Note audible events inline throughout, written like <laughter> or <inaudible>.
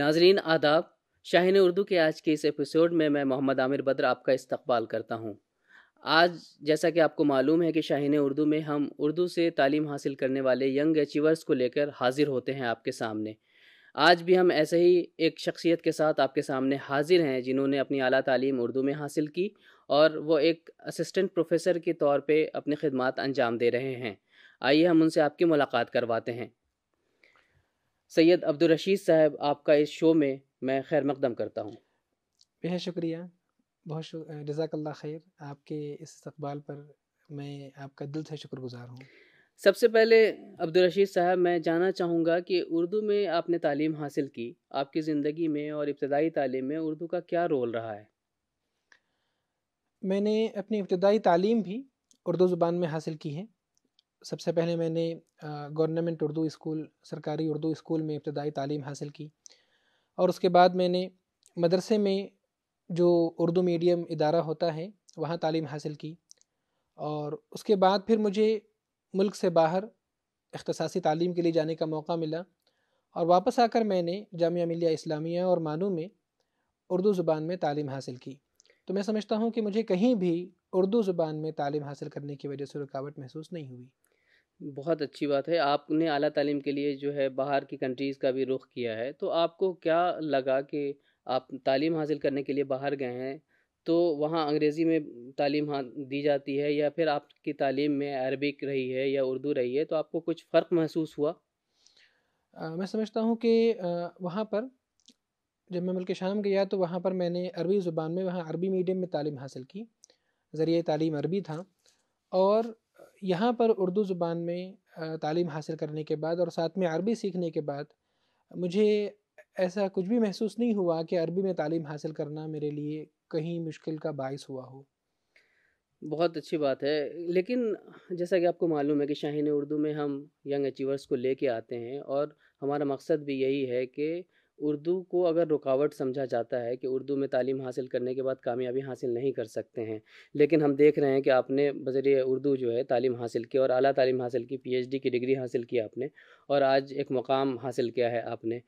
नाजरीन आदाब शाहिन उर्दू के आज के इस एपिसोड में मैं मोहम्मद आमिर बद्र आपका इस्तकबाल करता हूँ आज जैसा कि आपको मालूम है कि शाहिन उर्दू में हम उर्दू से तालीम हासिल करने वाले यंग अचीवर्स को लेकर हाजिर होते हैं आपके सामने आज भी हम ऐसे ही एक शख्सियत के साथ आपके सामने हाजिर हैं जिन्होंने अपनी अली तालीम उर्दू में हासिल की और वो एक असिस्टेंट प्रोफेसर के तौर पे अपने खदमात अंजाम दे रहे हैं आइए हम उनसे आपकी मुलाकात करवाते हैं सैयद अब्दुलरशीद साहब आपका इस शो में मैं खैर मकदम करता हूँ बेहद शुक्रिया बहुत शुक, जजाकल्ला खैर आपके इस इस्तबाल पर मैं आपका दिल से शुक्रगुजार हूँ सबसे पहले अब्दुलरशीद साहब मैं जानना चाहूँगा कि उर्दू में आपने तालीम हासिल की आपकी ज़िंदगी में और इब्तदाई तालीम में उर्दू का क्या रोल रहा है मैंने अपनी इब्तदाई तालीम भी उर्दू ज़ुबान में हासिल की है सबसे पहले मैंने गवर्नमेंट उर्दू स्कूल सरकारी उर्दू स्कूल में इब्तदाई तालीम हासिल की और उसके बाद मैंने मदरसे में जो उर्दू मीडियम इदारा होता है वहाँ तालीम हासिल की और उसके बाद फिर मुझे मुल्क से बाहर अख्तसासी तालीम के लिए जाने का मौका मिला और वापस आकर मैंने जामिया मिलिया इस्लामिया और मानू में उर्दू ज़ुबान में तालीम हासिल की तो मैं समझता हूँ कि मुझे कहीं भी उर्दू ज़ुबान में तालीम हासिल करने की वजह से रुकावट महसूस नहीं हुई बहुत अच्छी बात है आपने अली तालीम के लिए जो है बाहर की कंट्रीज़ का भी रुख किया है तो आपको क्या लगा कि आप तालीम हासिल करने के लिए बाहर गए हैं तो वहाँ अंग्रेज़ी में तालीम हाँ दी जाती है या फिर आपकी तालीम में अरबिक रही है या उर्दू रही है तो आपको कुछ फ़र्क महसूस हुआ आ, मैं समझता हूँ कि वहाँ पर जब मैं मुल्क शाम गया तो वहाँ पर मैंने अरबी ज़ुबान में वहाँ अरबी मीडियम में तालीम हासिल की ज़रिए तालीम अरबी था और यहाँ पर उर्दू ज़ुबान में तालीम हासिल करने के बाद और साथ में अरबी सीखने के बाद मुझे ऐसा कुछ भी महसूस नहीं हुआ कि अरबी में तालीम हासिल करना मेरे लिए कहीं मुश्किल का बायस हुआ हो बहुत अच्छी बात है लेकिन जैसा कि आपको मालूम है कि शाहीन उर्दू में हम यंग अचीवर्स को लेके आते हैं और हमारा मकसद भी यही है कि उर्दू को अगर रुकावट समझा जाता है कि उर्दू में तालीम हासिल करने के बाद कामयाबी हासिल नहीं कर सकते हैं लेकिन हम देख रहे हैं कि आपने बजरिय उर्दू जो है तालीम हासिल की और अली तालीम हासिल की पीएचडी की डिग्री हासिल की आपने और आज एक मकाम हासिल किया है आपने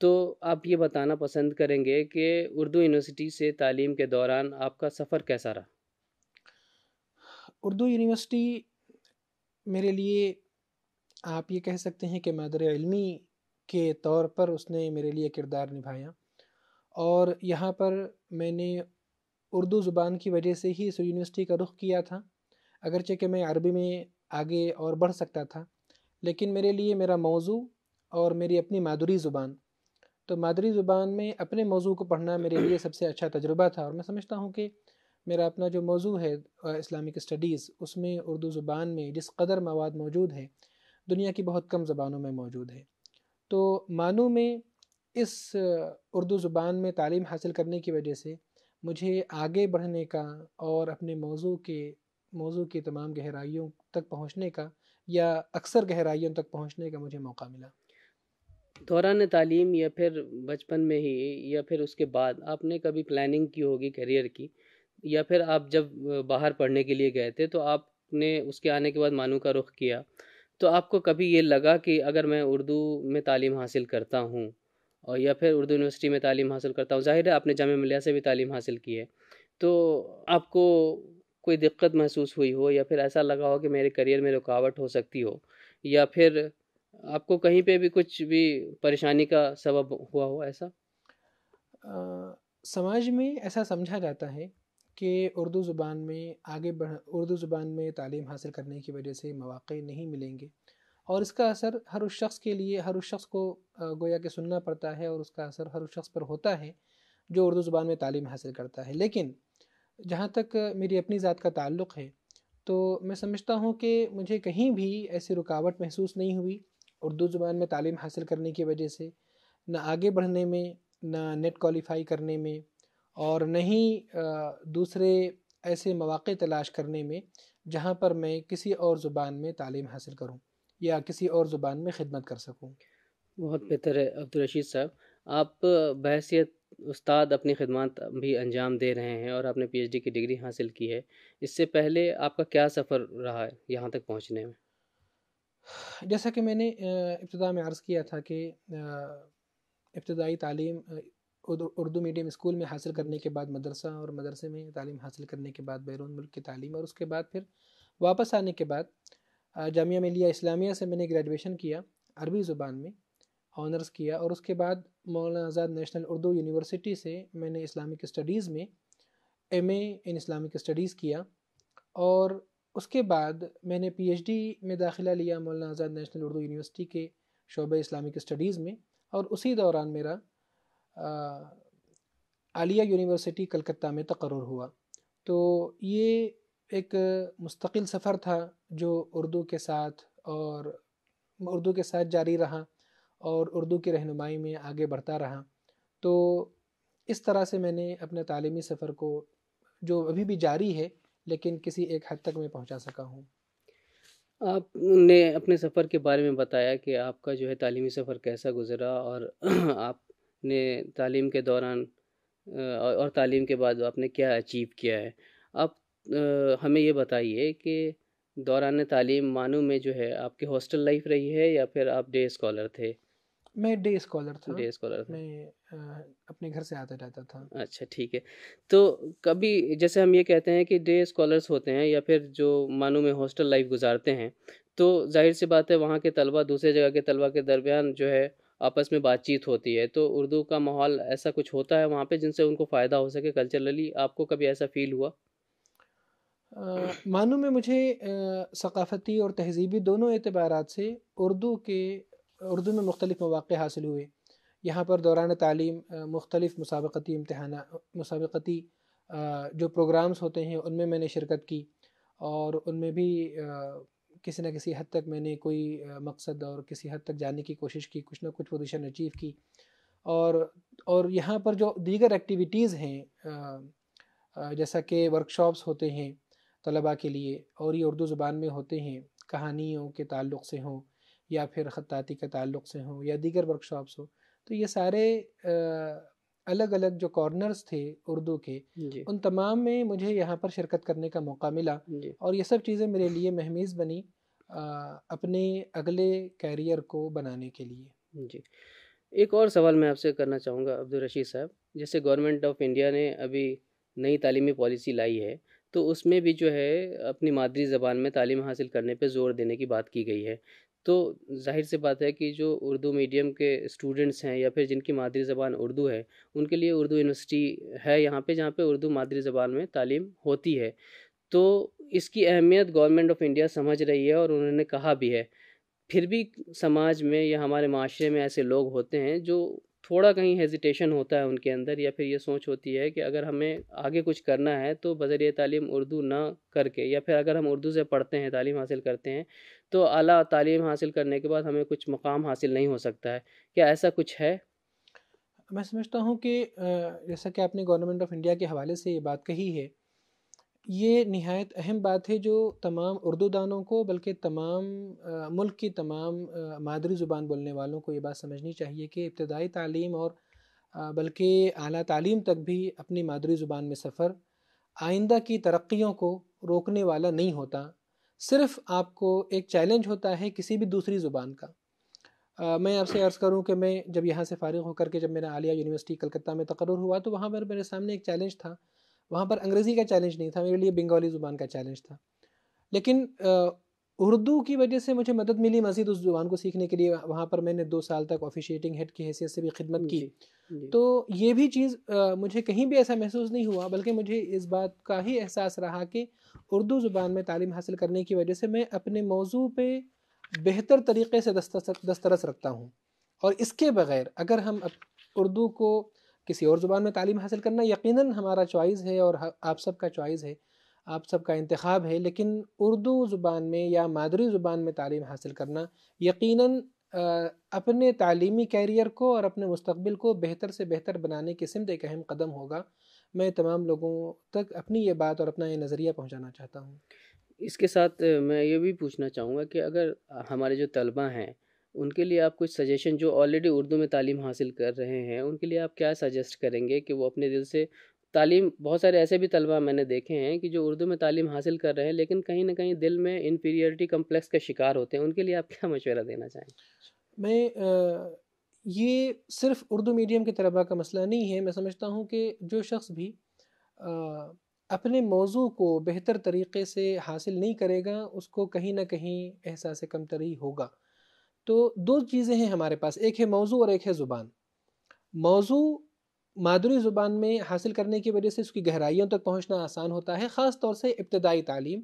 तो आप ये बताना पसंद करेंगे कि उर्दू यूनिवर्सिटी से तालीम के दौरान आपका सफ़र कैसा रहा उर्दू यूनिवर्सिटी मेरे लिए आप ये कह सकते हैं कि मदर इलमी के तौर पर उसने मेरे लिए किरदार निभाया और यहाँ पर मैंने उर्दू ज़ुबान की वजह से ही इस यूनिवर्सिटी का रुख किया था अगरचे कि मैं अरबी में आगे और बढ़ सकता था लेकिन मेरे लिए मेरा मौजू और मेरी अपनी मादुरी ज़ुबान तो मादरी ज़ुबान में अपने मौजू को पढ़ना मेरे लिए <clears throat> सबसे अच्छा तजुर्बा था और मैं समझता हूँ कि मेरा अपना जो मौजू है इस्लामिक स्टडीज़ उसमें उर्दू ज़ुबान में जिस कदर मवाद मौजूद है दुनिया की बहुत कम ज़बानों में मौजूद है तो मानू में इस उर्दू ज़ुबान में तालीम हासिल करने की वजह से मुझे आगे बढ़ने का और अपने मौजू के मौजू की तमाम गहराइयों तक पहुँचने का या अक्सर गहराइयों तक पहुँचने का मुझे मौका मिला दौरान तालीम या फिर बचपन में ही या फिर उसके बाद आपने कभी प्लानिंग की होगी करियर की या फिर आप जब बाहर पढ़ने के लिए गए थे तो आपने उसके आने के बाद मानू का रुख किया तो आपको कभी ये लगा कि अगर मैं उर्दू में तालीम हासिल करता हूँ और या फिर उर्दू यूनिवर्सिटी में तालीम हासिल करता हूँ जाहिर है आपने जाम मिलिया से भी तालीम हासिल की है तो आपको कोई दिक्कत महसूस हुई हो या फिर ऐसा लगा हो कि मेरे करियर में रुकावट हो सकती हो या फिर आपको कहीं पे भी कुछ भी परेशानी का सबब हुआ हो ऐसा आ, समाज में ऐसा समझा जाता है कि उर्दू ज़ुबान में आगे बढ़ उर्दू ज़ुबान में तालीम हासिल करने की वजह से मौाक़ नहीं मिलेंगे और इसका असर हर उस शख्स के लिए हर उस शख्स को गोया के सुनना पड़ता है और उसका असर हर उस शख्स पर होता है जो उर्दू ज़ुबान में तालीम हासिल करता है लेकिन जहाँ तक मेरी अपनी ज़ात का ताल्लुक़ है तो मैं समझता हूँ कि मुझे कहीं भी ऐसी रुकावट महसूस नहीं हुई उर्दू ज़ुबान में तालीम हासिल करने की वजह से ना आगे बढ़ने में ना नेट क्वालिफाई करने में और न ही दूसरे ऐसे मौाक़े तलाश करने में जहाँ पर मैं किसी और ज़ुबान में तालीम हासिल करूँ या किसी और ज़ुबान में ख़िदमत कर सकूँ बहुत बेहतर है अब्दुलरशीद साहब आप बहसीत उस्ताद अपनी खदमात भी अंजाम दे रहे हैं और आपने पीएचडी की डिग्री हासिल की है इससे पहले आपका क्या सफ़र रहा है यहाँ तक पहुँचने में जैसा कि मैंने इब्तदा में अर्ज़ किया था कि इब्तदाई तालीम उर्दू मीडियम स्कूल में हासिल करने के बाद मदरसा और मदरसे में तालीम हासिल करने के बाद बैरून मुल्क की तालीम और उसके बाद फिर वापस आने के बाद जामिया मिलिया इस्लामिया से मैंने ग्रेजुएशन किया अरबी ज़ुबान में ऑनर्स किया और उसके बाद मौलाना आज़ाद नेशनल उर्दू यूनिवर्सिटी से मैंने इस्लामिक स्टडीज़ में एम इन इस्लामिक स्टडीज़ किया और उसके बाद मैंने पीएचडी में दाखिला लिया मौलाना आज़ाद नेशनल उर्दू यूनिवर्सिटी के शोब इस्लामिक स्टडीज़ में और उसी दौरान मेरा आ, आलिया यूनिवर्सिटी कलकत्ता में तकर हुआ तो ये एक मुस्तकिल सफ़र था जो उर्दू के साथ और उर्दू के साथ जारी रहा और उर्दू की रहनुमाई में आगे बढ़ता रहा तो इस तरह से मैंने अपने तालीमी सफ़र को जो अभी भी जारी है लेकिन किसी एक हद तक मैं पहुंचा सका हूं आपने अपने सफ़र के बारे में बताया कि आपका जो है तालीमी सफ़र कैसा गुजरा और <clears throat> आपने तालीम के दौरान और तालीम के बाद आपने क्या अचीव किया है आप हमें ये बताइए कि दौरान तालीम मानू में जो है आपकी हॉस्टल लाइफ रही है या फिर आप डे स्कॉलर थे मैं डे स्कॉलर था डे स्कॉलर था मैं आ, अपने घर से आता जाता था अच्छा ठीक है तो कभी जैसे हम ये कहते हैं कि डे स्कॉलर्स होते हैं या फिर जो मानू में हॉस्टल लाइफ गुजारते हैं तो जाहिर सी बात है वहाँ के तलबा दूसरे जगह के तलबा के दरमियान जो है आपस में बातचीत होती है तो उर्दू का माहौल ऐसा कुछ होता है वहाँ पे जिनसे उनको फ़ायदा हो सके कल्चरली आपको कभी ऐसा फील हुआ मानू में मुझे सकाफ़ती और तहजीबी दोनों एतबार से उर्दू के उर्दू में मुख्तलिफ़ मौाक़े हासिल हुए यहाँ पर दौरान तालीम मुख्तलिफ़ मुसाबती इम्तहाना मुसाबती जो प्रोग्राम्स होते हैं उनमें मैंने शिरकत की और उनमें भी किसी न किसी हद तक मैंने कोई मकसद और किसी हद तक जाने की कोशिश की कुछ ना कुछ पोजिशन अचीव की और और यहाँ पर जो दीगर एक्टिविटीज़ हैं जैसा कि वर्कशॉप्स होते हैं तलबा के लिए और ये उर्दू ज़ुबान में होते हैं कहानियों के ताल्लुक से हों या फिर ख़ाती के ताल्लुक से हों या दीगर वर्कशॉप्स हों तो ये सारे अलग अलग जो कॉर्नर्स थे उर्दू के उन तमाम में मुझे यहाँ पर शिरकत करने का मौका मिला और ये सब चीज़ें मेरे लिए महमीज़ बनी आ, अपने अगले कैरियर को बनाने के लिए जी एक और सवाल मैं आपसे करना चाहूँगा अब्दुल रशीद साहब जैसे गवर्नमेंट ऑफ इंडिया ने अभी नई तालीमी पॉलिसी लाई है तो उसमें भी जो है अपनी मादरी ज़बान में तालीम हासिल करने पर ज़ोर देने की बात की गई है तो जाहिर सी बात है कि जो उर्दू मीडियम के स्टूडेंट्स हैं या फिर जिनकी मादरी ज़बान उर्दू है उनके लिए उर्दू यूनिवर्सिटी है यहाँ पे जहाँ पे उर्दू मादरी ज़बान में तालीम होती है तो इसकी अहमियत गवर्नमेंट ऑफ इंडिया समझ रही है और उन्होंने कहा भी है फिर भी समाज में या हमारे माशरे में ऐसे लोग होते हैं जो थोड़ा कहीं हेजिटेशन होता है उनके अंदर या फिर ये सोच होती है कि अगर हमें आगे कुछ करना है तो बज़र तालीम उर्दू ना करके या फिर अगर हम उर्दू से पढ़ते हैं तालीम हासिल करते हैं तो अला तालीम हासिल करने के बाद हमें कुछ मकाम हासिल नहीं हो सकता है क्या ऐसा कुछ है मैं समझता हूँ कि जैसा कि आपने गवर्नमेंट ऑफ इंडिया के हवाले से ये बात कही है ये नहायत अहम बात है जो तमाम उर्दू दानों को बल्कि तमाम मुल्क की तमाम मादरी ज़ुबान बोलने वालों को ये बात समझनी चाहिए कि इब्तदाई तालीम और बल्कि अली तालीम तक भी अपनी मादरी ज़ुबान में सफ़र आइंदा की तरक्यों को रोकने वाला नहीं होता सिर्फ आपको एक चैलेंज होता है किसी भी दूसरी ज़ुबान का आ, मैं आपसे अर्ज़ करूं कि मैं जब यहाँ से फ़ारिग होकर के जब मेरा आलिया यूनिवर्सिटी कलकत्ता में तकर्र हुआ तो वहाँ पर मेरे सामने एक चैलेंज था वहाँ पर अंग्रेज़ी का चैलेंज नहीं था मेरे लिए बंगाली ज़ुबान का चैलेंज था लेकिन उर्दू की वजह से मुझे मदद मिली मज़ीद उस जुबान को सीखने के लिए वहाँ पर मैंने दो साल तक ऑफिशिएटिंग हेड की हैसियत से भी खिदमत की जी, जी। तो ये भी चीज़ मुझे कहीं भी ऐसा महसूस नहीं हुआ बल्कि मुझे इस बात का ही एहसास रहा कि उर्दू ज़ुबान में तालीम हासिल करने की वजह से मैं अपने मौजू पर बेहतर तरीके से दस्तरस रखता हूँ और इसके बगैर अगर हम उर्दू को किसी और ज़ुबान में तालीम हासिल करना यकीनन हमारा चॉइस है और आप सबका चॉइस है आप सबका इंतखब है लेकिन उर्दू ज़ुबान में या मादरी ज़ुबान में तालीम हासिल करना यकीनन अपने तालीमी कैरियर को और अपने मुस्तबिल को बेहतर से बेहतर बनाने की सिमत एक अहम कदम होगा मैं तमाम लोगों तक अपनी ये बात और अपना ये नज़रिया पहुँचाना चाहता हूँ इसके साथ मैं ये भी पूछना चाहूँगा कि अगर हमारे जो तलबा हैं उनके लिए आप कुछ सजेशन जो ऑलरेडी उर्दू में तालीम हासिल कर रहे हैं उनके लिए आप क्या सजेस्ट करेंगे कि वो अपने दिल से तालीम बहुत सारे ऐसे भी तलबा मैंने देखे हैं कि जो उर्दू में तालीम हासिल कर रहे हैं लेकिन कहीं ना कहीं दिल में इंपीरियरिटी कम्प्लेक्स का शिकार होते हैं उनके लिए आप क्या मशवरा देना चाहें मैं ये सिर्फ उर्दू मीडियम के तलबा का मसला नहीं है मैं समझता हूँ कि जो शख्स भी अपने मौजू को बेहतर तरीके से हासिल नहीं करेगा उसको कहीं ना कहीं एहसास कमतरी होगा तो दो चीज़ें हैं हमारे पास एक है मौजू और एक है ज़ुबान मौजू मादरी ज़ुबान में हासिल करने की वजह से उसकी गहराइयों तक पहुँचना आसान होता है ख़ास तौर से इब्तदाई तालीम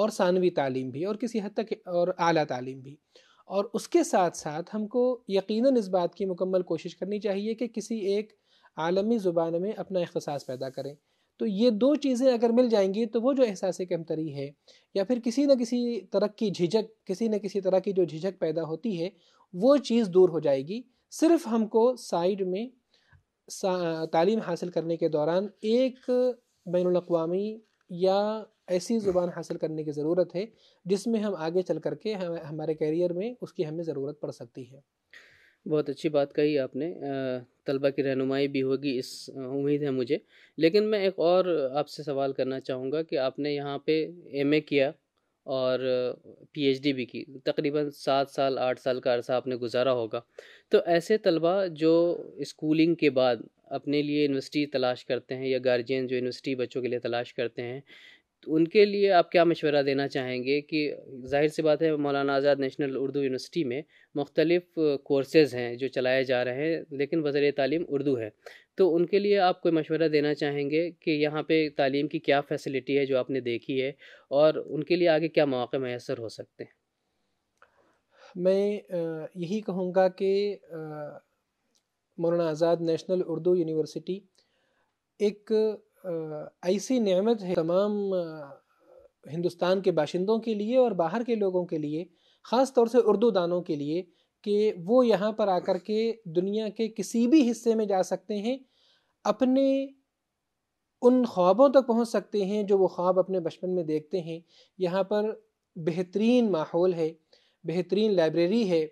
और सानवी तालीम भी और किसी हद तक और अली तालीम भी और उसके साथ साथ हमको यकीनन इस बात की मुकम्मल कोशिश करनी चाहिए कि किसी एक आलमी ज़ुबान में अपना अख्तसास पैदा करें तो ये दो चीज़ें अगर मिल जाएंगी तो वो जो एहसास कमतरी है या फिर किसी न किसी तरह की झिझक किसी न किसी तरह की जो झिझक पैदा होती है वो चीज़ दूर हो जाएगी सिर्फ हमको साइड में तालीम हासिल करने के दौरान एक बैन अवी या ऐसी ज़ुबान हासिल करने की ज़रूरत है जिसमें हम आगे चल करके हम हमारे कैरियर में उसकी हमें ज़रूरत पड़ सकती है बहुत अच्छी बात कही आपने तलबा की रहनुमाई भी होगी इस उम्मीद है मुझे लेकिन मैं एक और आपसे सवाल करना चाहूँगा कि आपने यहाँ पे एमए किया और पीएचडी भी की तकरीबन सात साल आठ साल का अरसा आपने गुजारा होगा तो ऐसे तलबा जो स्कूलिंग के बाद अपने लिए यूनिवर्सिटी तलाश करते हैं या गार्जियन जो यूनिवर्सिटी बच्चों के लिए तलाश करते हैं तो उनके लिए आप क्या मशवरा देना चाहेंगे कि जाहिर सी बात है मौलाना आज़ाद नेशनल उर्दू यूनिवर्सिटी में मुख्तलिफ कोर्सेज़ हैं जो चलाए जा रहे हैं लेकिन वज़र तालीम उर्दू है तो उनके लिए आप कोई मशवरा देना चाहेंगे कि यहाँ पे तालीम की क्या फैसिलिटी है जो आपने देखी है और उनके लिए आगे क्या मौक़े मैसर हो सकते हैं मैं यही कहूँगा कि मौलाना आज़ाद नेशनल उर्दू यूनिवर्सिटी एक ऐसी नियमत है तमाम हिंदुस्तान के बाशिंदों के लिए और बाहर के लोगों के लिए ख़ास तौर से उर्दू दानों के लिए कि वो यहाँ पर आकर के दुनिया के किसी भी हिस्से में जा सकते हैं अपने उन ख्वाबों तक पहुँच सकते हैं जो वो ख्वाब अपने बचपन में देखते हैं यहाँ पर बेहतरीन माहौल है बेहतरीन लाइब्रेरी है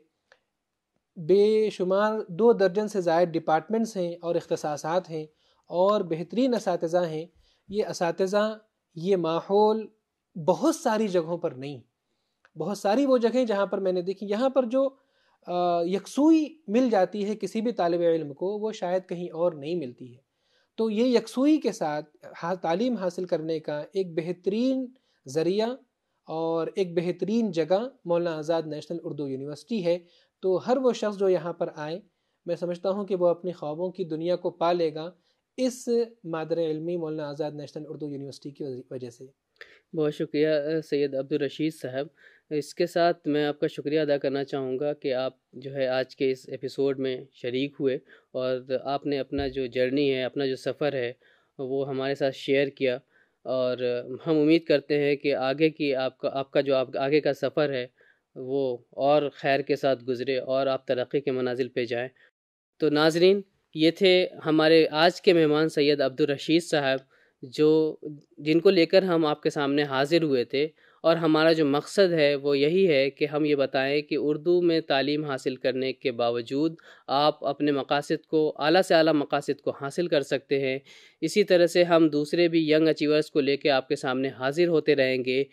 बेशुमार दो दर्जन से ज़ायद डिपार्टमेंट्स हैं और अख्तसासात हैं और बेहतरीन इस हैं ये इस ये माहौल बहुत सारी जगहों पर नहीं बहुत सारी वो जगहें जहाँ पर मैंने देखी यहाँ पर जो यकसुई मिल जाती है किसी भी तालब इल्म को वो शायद कहीं और नहीं मिलती है तो ये यकसुई के साथ तालीम हासिल करने का एक बेहतरीन ज़रिया और एक बेहतरीन जगह मौलाना आज़ाद नेशनल उर्दू यूनिवर्सिटी है तो हर वो शख्स जो यहाँ पर आए मैं समझता हूँ कि वो अपने ख्वाबों की दुनिया को पा लेगा इस मादर इलमी मौलाना आज़ाद नेशनल उर्दू यूनिवर्सिटी की वजह से बहुत शुक्रिया सैयद अब्दुल रशीद साहब इसके साथ मैं आपका शुक्रिया अदा करना चाहूँगा कि आप जो है आज के इस एपिसोड में शरीक हुए और आपने अपना जो जर्नी है अपना जो सफ़र है वो हमारे साथ शेयर किया और हम उम्मीद करते हैं कि आगे की आपका आपका जो आप आगे का सफ़र है वो और खैर के साथ गुज़रे और आप तरक्की के मनाजिल पे जाएं तो नाजरीन ये थे हमारे आज के मेहमान सैयद अब्दुल रशीद साहब जो जिनको लेकर हम आपके सामने हाजिर हुए थे और हमारा जो मकसद है वो यही है कि हम ये बताएं कि उर्दू में तालीम हासिल करने के बावजूद आप अपने मकासद को आला से आला मकासद को हासिल कर सकते हैं इसी तरह से हम दूसरे भी यंग अचीवर्स को लेके आपके सामने हाजिर होते रहेंगे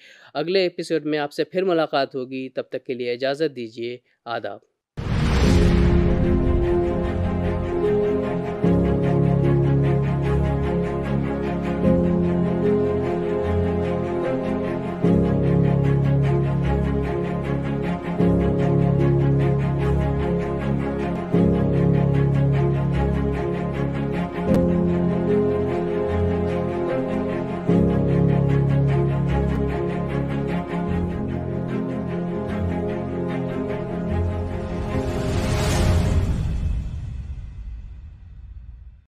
अगले एपिसोड में आपसे फिर मुलाकात होगी तब तक के लिए इजाज़त दीजिए आदाब